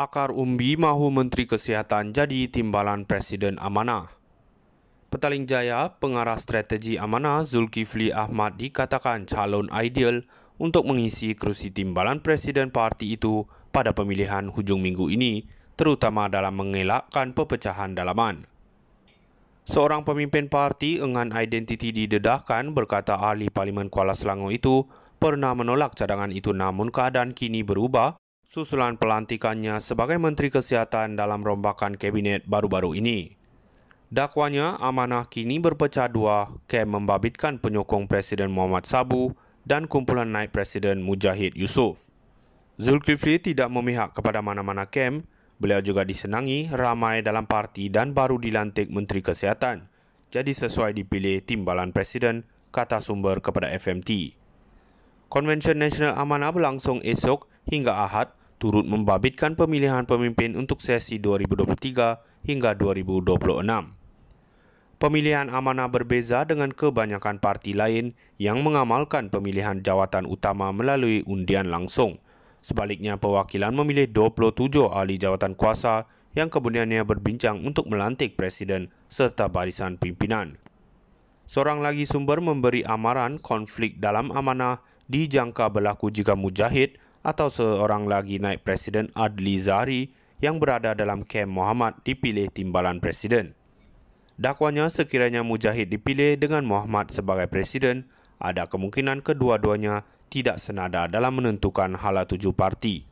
Akar umbi mahu Menteri Kesihatan jadi timbalan Presiden Amanah. Petaling Jaya, pengarah strategi Amanah Zulkifli Ahmad dikatakan calon ideal untuk mengisi kerusi timbalan Presiden parti itu pada pemilihan hujung minggu ini, terutama dalam mengelakkan pepecahan dalaman. Seorang pemimpin parti dengan identiti didedahkan berkata ahli Parlimen Kuala Selangor itu pernah menolak cadangan itu namun keadaan kini berubah susulan pelantikannya sebagai Menteri Kesihatan dalam rombakan kabinet baru-baru ini. Dakwanya amanah kini berpecah dua, kem membabitkan penyokong Presiden Muhammad Sabu dan kumpulan naik Presiden Mujahid Yusof. Zulkifli tidak memihak kepada mana-mana kem, beliau juga disenangi ramai dalam parti dan baru dilantik Menteri Kesihatan. Jadi sesuai dipilih timbalan Presiden, kata sumber kepada FMT. Konvensyen Nasional Amanah berlangsung esok hingga Ahad turut membabitkan pemilihan pemimpin untuk sesi 2023 hingga 2026. Pemilihan amanah berbeza dengan kebanyakan parti lain yang mengamalkan pemilihan jawatan utama melalui undian langsung. Sebaliknya, perwakilan memilih 27 ahli jawatan kuasa yang kemudiannya berbincang untuk melantik presiden serta barisan pimpinan. Seorang lagi sumber memberi amaran konflik dalam amanah dijangka berlaku jika Mujahid atau seorang lagi naik presiden Adli Zari yang berada dalam kem Muhammad dipilih timbalan presiden. Dakwanya sekiranya Mujahid dipilih dengan Muhammad sebagai presiden, ada kemungkinan kedua-duanya tidak senada dalam menentukan hala tuju parti.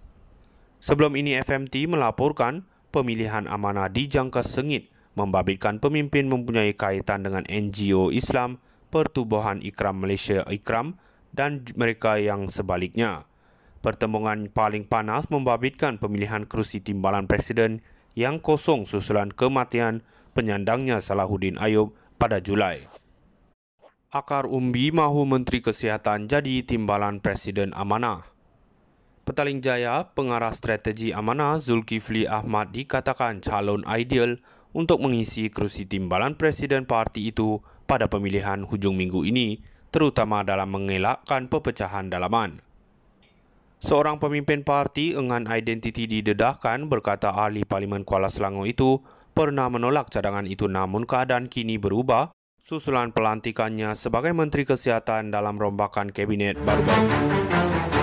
Sebelum ini FMT melaporkan pemilihan amanah dijangka sengit membabitkan pemimpin mempunyai kaitan dengan NGO Islam, Pertubuhan Ikram Malaysia Ikram dan mereka yang sebaliknya. Pertembungan paling panas membabitkan pemilihan kerusi timbalan presiden yang kosong susulan kematian penyandangnya Salahuddin Ayub pada Julai. Akar umbi mahu Menteri Kesihatan jadi timbalan Presiden Amanah. Petaling Jaya, pengarah strategi Amanah Zulkifli Ahmad dikatakan calon ideal untuk mengisi kerusi timbalan Presiden parti itu pada pemilihan hujung minggu ini, terutama dalam mengelakkan pepecahan dalaman. Seorang pemimpin parti dengan identiti didedahkan berkata ahli Parlimen Kuala Selangor itu pernah menolak cadangan itu namun keadaan kini berubah susulan pelantikannya sebagai Menteri Kesihatan dalam rombakan Kabinet baru-baru